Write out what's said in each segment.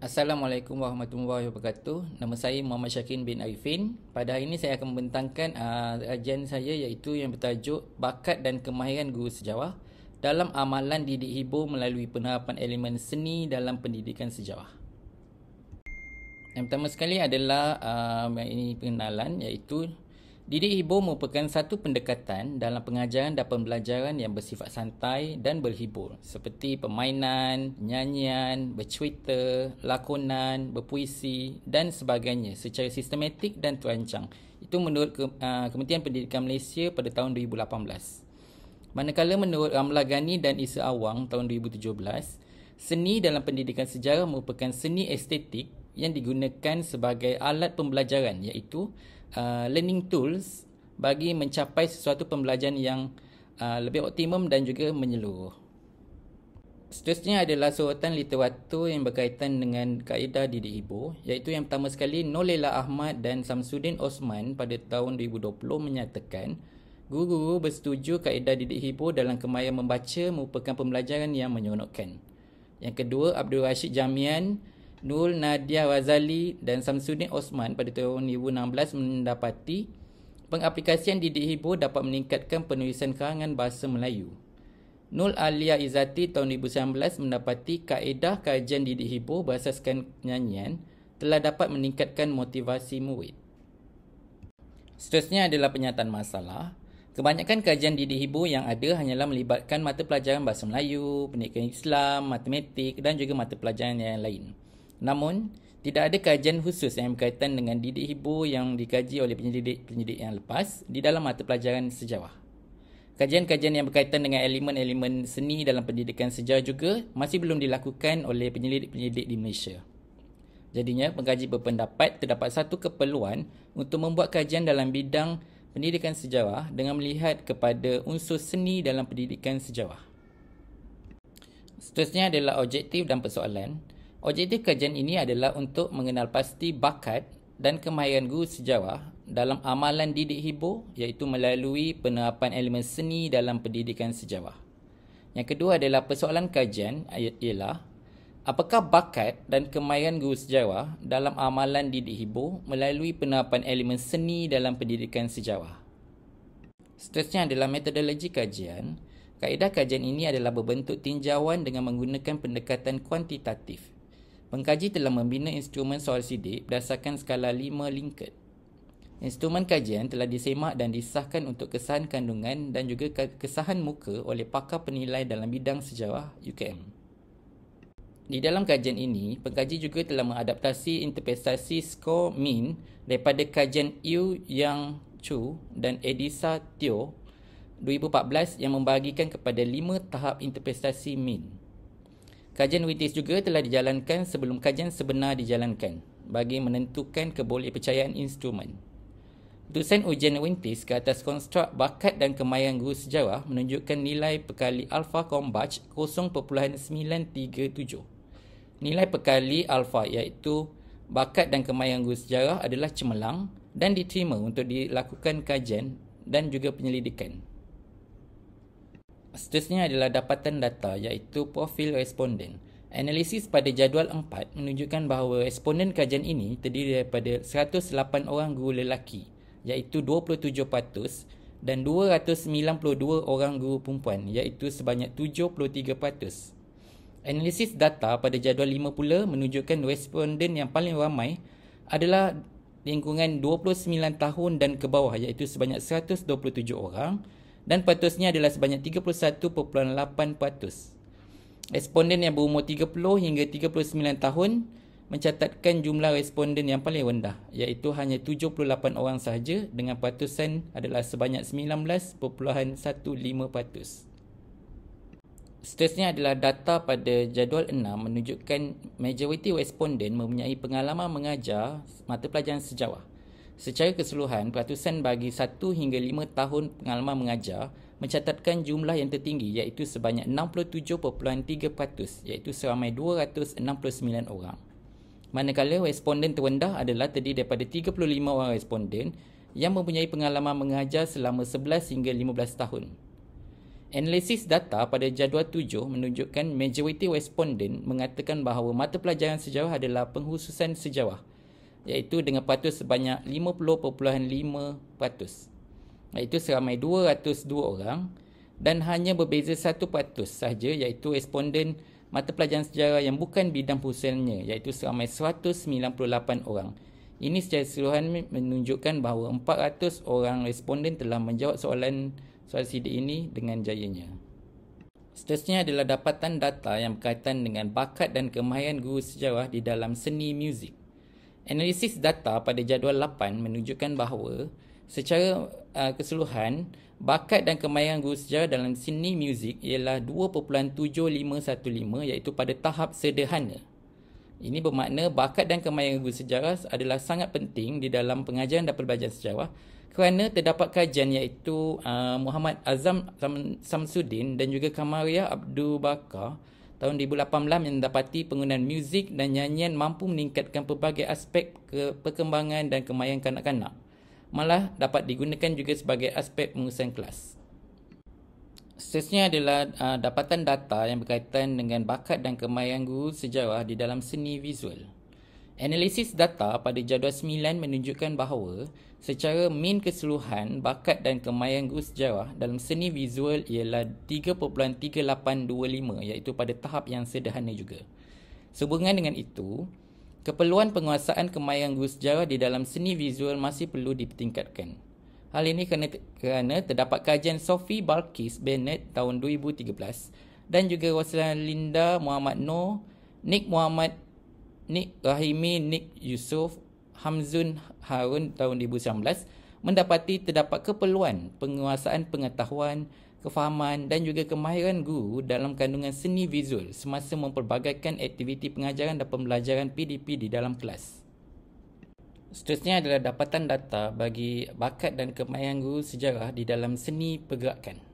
Assalamualaikum warahmatullahi wabarakatuh. Nama saya Muhammad Syakin bin Arifin. Pada hari ini saya akan membentangkan uh, ajian saya iaitu yang bertajuk Bakat dan Kemahiran Guru Sejawah dalam amalan didik hibur melalui penerapan elemen seni dalam pendidikan sejawah. Yang pertama sekali adalah uh, ini pengenalan iaitu Didik hibur merupakan satu pendekatan dalam pengajaran dan pembelajaran yang bersifat santai dan berhibur seperti permainan, nyanyian, bercerita, lakonan, berpuisi dan sebagainya secara sistematik dan terancang. Itu menurut ke, uh, Kementerian Pendidikan Malaysia pada tahun 2018. Manakala menurut Ramla Gani dan Isa Awang tahun 2017, seni dalam pendidikan sejarah merupakan seni estetik yang digunakan sebagai alat pembelajaran iaitu uh, learning tools bagi mencapai sesuatu pembelajaran yang uh, lebih optimum dan juga menyeluruh. Seterusnya adalah sorotan literatur yang berkaitan dengan kaedah didik ibu iaitu yang pertama sekali Nolela Ahmad dan Samsudin Osman pada tahun 2020 menyatakan guru-guru bersetuju kaedah didik ibu dalam kemahiran membaca merupakan pembelajaran yang menyeronokkan. Yang kedua Abdul Rashid Jamian Nul Nadia Wazali dan Samsudin Osman pada tahun 2016 mendapati pengaplikasian didik hibur dapat meningkatkan penulisan karangan bahasa Melayu. Nul Alia Izati tahun 2019 mendapati kaedah kajian didik hibur berasaskan nyanyian telah dapat meningkatkan motivasi murid. Seterusnya adalah penyataan masalah. Kebanyakan kajian didik hibur yang ada hanyalah melibatkan mata pelajaran Bahasa Melayu, Pendidikan Islam, Matematik dan juga mata pelajaran yang lain. Namun, tidak ada kajian khusus yang berkaitan dengan didik hibu yang dikaji oleh penyelidik-penyelidik yang lepas di dalam mata pelajaran sejarah. Kajian-kajian yang berkaitan dengan elemen-elemen seni dalam pendidikan sejarah juga masih belum dilakukan oleh penyelidik-penyelidik di Malaysia. Jadinya, pengkaji berpendapat terdapat satu keperluan untuk membuat kajian dalam bidang pendidikan sejarah dengan melihat kepada unsur seni dalam pendidikan sejarah. Seterusnya adalah objektif dan persoalan. Objektif kajian ini adalah untuk mengenal pasti bakat dan kemahiran guru sejawah dalam amalan didik hibur iaitu melalui penerapan elemen seni dalam pendidikan sejawah. Yang kedua adalah persoalan kajian ialah apakah bakat dan kemahiran guru sejawah dalam amalan didik hibur melalui penerapan elemen seni dalam pendidikan sejawah. Seterusnya adalah metodologi kajian. Kaedah kajian ini adalah berbentuk tinjauan dengan menggunakan pendekatan kuantitatif Pengkaji telah membina instrumen soal sidik berdasarkan skala 5 Likert. Instrumen kajian telah disemak dan disahkan untuk kesan kandungan dan juga kesahan muka oleh pakar penilai dalam bidang sejarah UKM. Di dalam kajian ini, pengkaji juga telah mengadaptasi interpretasi skor min daripada kajian Yu Yang Chu dan Edisa Teo 2014 yang membagikan kepada lima tahap interpretasi min. Kajian witis juga telah dijalankan sebelum kajian sebenar dijalankan bagi menentukan kebolehpercayaan instrumen. Putusan ujian Wintis ke atas konstruk bakat dan kemayang guru sejarah menunjukkan nilai pekali alfa kombaj 0.937. Nilai pekali alfa iaitu bakat dan kemayang guru sejarah adalah cemerlang dan diterima untuk dilakukan kajian dan juga penyelidikan. Seterusnya adalah dapatan data iaitu profil responden. Analisis pada jadual 4 menunjukkan bahawa responden kajian ini terdiri daripada 108 orang guru lelaki iaitu 27% dan 292 orang guru perempuan iaitu sebanyak 73%. Analisis data pada jadual 5 pula menunjukkan responden yang paling ramai adalah lingkungan 29 tahun dan ke bawah iaitu sebanyak 127 orang dan patusnya adalah sebanyak 31.8%. Responden yang berumur 30 hingga 39 tahun mencatatkan jumlah responden yang paling rendah iaitu hanya 78 orang sahaja dengan patusan adalah sebanyak 19.15 Seterusnya adalah data pada jadual 6 menunjukkan majoriti responden mempunyai pengalaman mengajar mata pelajaran sejawah. Secara keseluruhan, peratusan bagi 1 hingga 5 tahun pengalaman mengajar mencatatkan jumlah yang tertinggi iaitu sebanyak 67.3% iaitu seramai 269 orang. Manakala responden terendah adalah terdiri daripada 35 orang responden yang mempunyai pengalaman mengajar selama 11 hingga 15 tahun. Analisis data pada jadual tujuh menunjukkan majoriti responden mengatakan bahawa mata pelajaran sejarah adalah penghususan sejarah iaitu dengan patut sebanyak 50.5%. iaitu seramai 202 orang dan hanya berbeza satu patut sahaja iaitu responden mata pelajaran sejarah yang bukan bidang pusingnya iaitu seramai 198 orang. Ini secara keseluruhan menunjukkan bahawa 400 orang responden telah menjawab soalan soal sidik ini dengan jayanya. Seterusnya adalah dapatan data yang berkaitan dengan bakat dan kemahiran guru sejarah di dalam seni muzik. Analisis data pada jadual 8 menunjukkan bahawa secara uh, keseluruhan bakat dan kemahiran guru sejarah dalam seni muzik ialah 2.7515 iaitu pada tahap sederhana. Ini bermakna bakat dan kemahiran guru sejarah adalah sangat penting di dalam pengajaran dan pelbagai sejarah kerana terdapat kajian iaitu uh, Muhammad Azam Samsudin dan juga Kamariah Abdul Bakar tahun 2018 mendapati penggunaan muzik dan nyanyian mampu meningkatkan pelbagai aspek ke perkembangan dan kemayan kanak-kanak. Malah dapat digunakan juga sebagai aspek pengurusan kelas. Sesnya adalah uh, dapatan data yang berkaitan dengan bakat dan kemayan guru sejarah di dalam seni visual. Analisis data pada jadual 9 menunjukkan bahawa secara min keseluruhan bakat dan kemayang Gus Jawa dalam seni visual ialah 3.3825 iaitu pada tahap yang sederhana juga. Sehubungan dengan itu, keperluan penguasaan kemayang Gus Jawa di dalam seni visual masih perlu ditingkatkan. Hal ini kerana, kerana terdapat kajian Sophie Balkis Bennett tahun 2013 dan juga Rosalinda Muhammad Noor, Nick Muhammad Nik Rahimi Nik Yusuf Hamzun Harun tahun 2019 mendapati terdapat keperluan penguasaan pengetahuan, kefahaman dan juga kemahiran guru dalam kandungan seni visual semasa memperbagaikan aktiviti pengajaran dan pembelajaran PDP di dalam kelas. Seterusnya adalah dapatan data bagi bakat dan kemahiran guru sejarah di dalam seni pergerakan.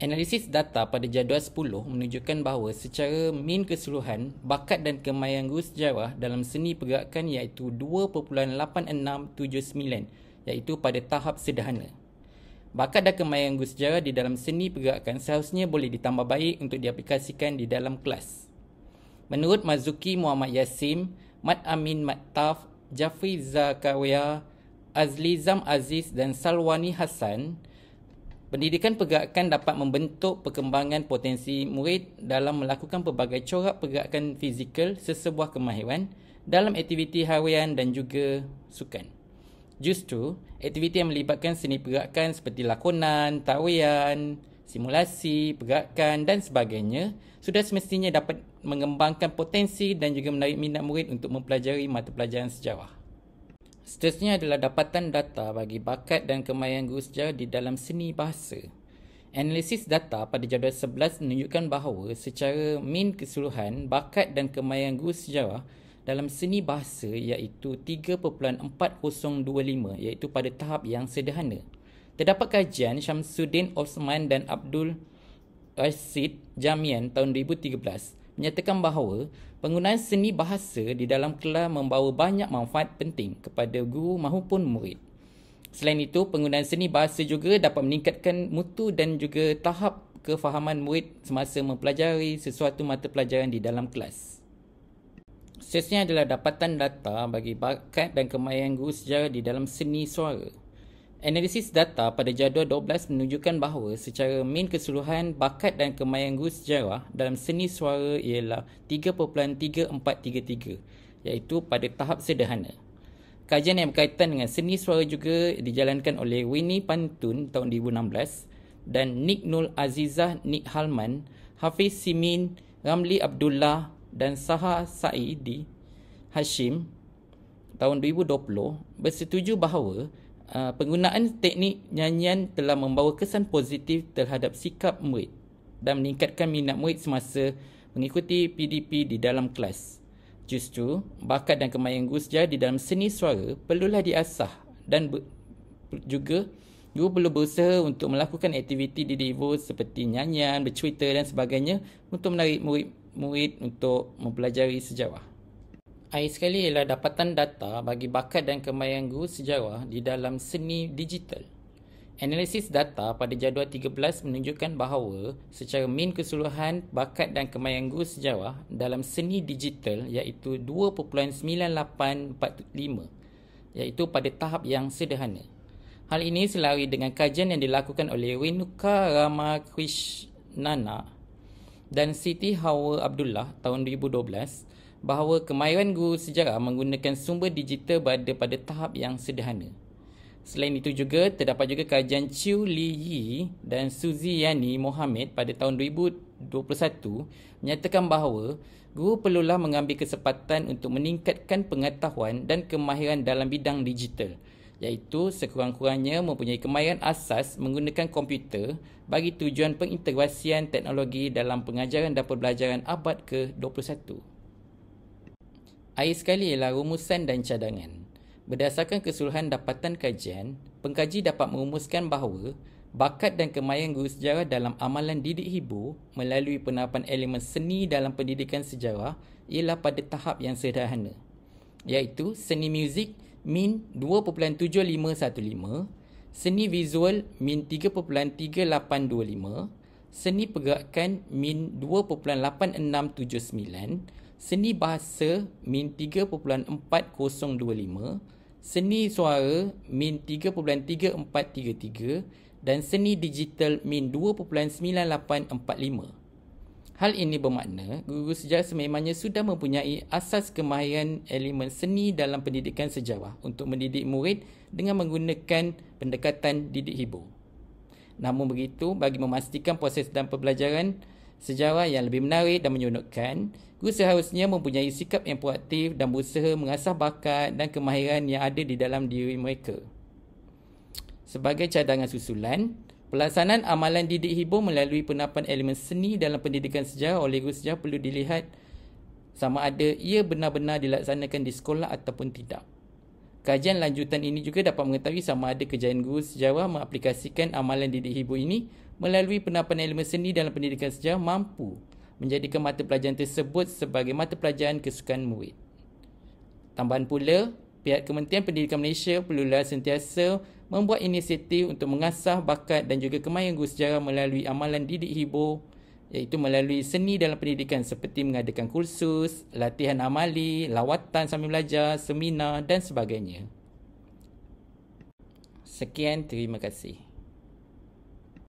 Analisis data pada jadual 10 menunjukkan bahawa secara min keseluruhan, bakat dan kemayang guru sejarah dalam seni pergerakan iaitu 2.8679 iaitu pada tahap sederhana. Bakat dan kemayang guru sejarah di dalam seni pergerakan seharusnya boleh ditambah baik untuk diaplikasikan di dalam kelas. Menurut Mazuki Muhammad Yassim, Mat Amin Mat Taf, Jafri Zakaria, Azlizam Aziz dan Salwani Hassan, Pendidikan pergerakan dapat membentuk perkembangan potensi murid dalam melakukan pelbagai corak pergerakan fizikal sesebuah kemahiran dalam aktiviti harian dan juga sukan. Justru, aktiviti yang melibatkan seni pergerakan seperti lakonan, tarian, simulasi, pergerakan dan sebagainya sudah semestinya dapat mengembangkan potensi dan juga menarik minat murid untuk mempelajari mata pelajaran sejarah. Seterusnya adalah dapatan data bagi bakat dan kemahiran guru sejarah di dalam seni bahasa. Analisis data pada jadual 11 menunjukkan bahawa secara min keseluruhan bakat dan kemahiran guru sejarah dalam seni bahasa iaitu 3.4025 iaitu pada tahap yang sederhana. Terdapat kajian Syamsuddin Osman dan Abdul Rashid Jamian tahun 2013 menyatakan bahawa penggunaan seni bahasa di dalam kelas membawa banyak manfaat penting kepada guru maupun murid. Selain itu, penggunaan seni bahasa juga dapat meningkatkan mutu dan juga tahap kefahaman murid semasa mempelajari sesuatu mata pelajaran di dalam kelas. Seterusnya adalah dapatan data bagi bakat dan kemahiran guru sejarah di dalam seni suara. Analisis data pada jadual 12 menunjukkan bahawa secara min keseluruhan bakat dan kemayang guru sejarah dalam seni suara ialah 3.3433 iaitu pada tahap sederhana. Kajian yang berkaitan dengan seni suara juga dijalankan oleh Winnie Pantun tahun 2016 dan Nik Nul Azizah Nik Halman, Hafiz Simin, Ramli Abdullah dan Saha Saidi Hashim tahun 2020 bersetuju bahawa Ah, penggunaan teknik nyanyian telah membawa kesan positif terhadap sikap murid dan meningkatkan minat murid semasa mengikuti PDP di dalam kelas. Justru, bakat dan kemahiran Gusja di dalam seni suara perlulah diasah dan juga guru perlu berusaha untuk melakukan aktiviti di devo seperti nyanyian, bercerita dan sebagainya untuk menarik murid-murid untuk mempelajari sejarah. AI sekali ialah dapatan data bagi bakat dan kemahiran guru sejarah di dalam seni digital. Analisis data pada jadual 13 menunjukkan bahawa secara min keseluruhan bakat dan kemahiran guru sejarah dalam seni digital iaitu 2.9845 iaitu pada tahap yang sederhana. Hal ini selari dengan kajian yang dilakukan oleh Winuka Ramakrishnana dan Siti Hawa Abdullah tahun 2012 bahawa kemahiran guru sejarah menggunakan sumber digital berada pada tahap yang sederhana. Selain itu juga, terdapat juga kajian Chiu Li Yi dan Suzy Yani Mohamed pada tahun 2021 menyatakan bahawa guru perlulah mengambil kesempatan untuk meningkatkan pengetahuan dan kemahiran dalam bidang digital iaitu sekurang-kurangnya mempunyai kemahiran asas menggunakan komputer bagi tujuan pengintegrasian teknologi dalam pengajaran dan pembelajaran abad ke-21. Air sekali ialah rumusan dan cadangan. Berdasarkan keseluruhan dapatan kajian, pengkaji dapat merumuskan bahawa bakat dan kemayang guru sejarah dalam amalan didik hibu melalui penerapan elemen seni dalam pendidikan sejarah ialah pada tahap yang sederhana. Iaitu seni muzik min 2.7515, seni visual min 3.3825, seni pergerakan min 2.8679, Seni Bahasa min 3.4025, Seni Suara min 3.3433 dan Seni Digital min 2.9845. Hal ini bermakna guru sejarah sememangnya sudah mempunyai asas kemahiran elemen seni dalam pendidikan sejarah untuk mendidik murid dengan menggunakan pendekatan didik hibur. Namun begitu, bagi memastikan proses dan pembelajaran sejarah yang lebih menarik dan menyenangkan. Guru seharusnya mempunyai sikap yang proaktif dan berusaha mengasah bakat dan kemahiran yang ada di dalam diri mereka. Sebagai cadangan susulan, pelaksanaan amalan didik hibur melalui penapan elemen seni dalam pendidikan sejarah oleh guru sejarah perlu dilihat sama ada ia benar-benar dilaksanakan di sekolah ataupun tidak. Kajian lanjutan ini juga dapat mengetahui sama ada kejayaan guru sejarah mengaplikasikan amalan didik hibur ini melalui penapan elemen seni dalam pendidikan sejarah mampu menjadikan mata pelajaran tersebut sebagai mata pelajaran kesukaan murid. Tambahan pula, pihak Kementerian Pendidikan Malaysia perlulah sentiasa membuat inisiatif untuk mengasah bakat dan juga kemahiran guru sejarah melalui amalan didik hibur iaitu melalui seni dalam pendidikan seperti mengadakan kursus, latihan amali, lawatan sambil belajar, seminar dan sebagainya. Sekian, terima kasih.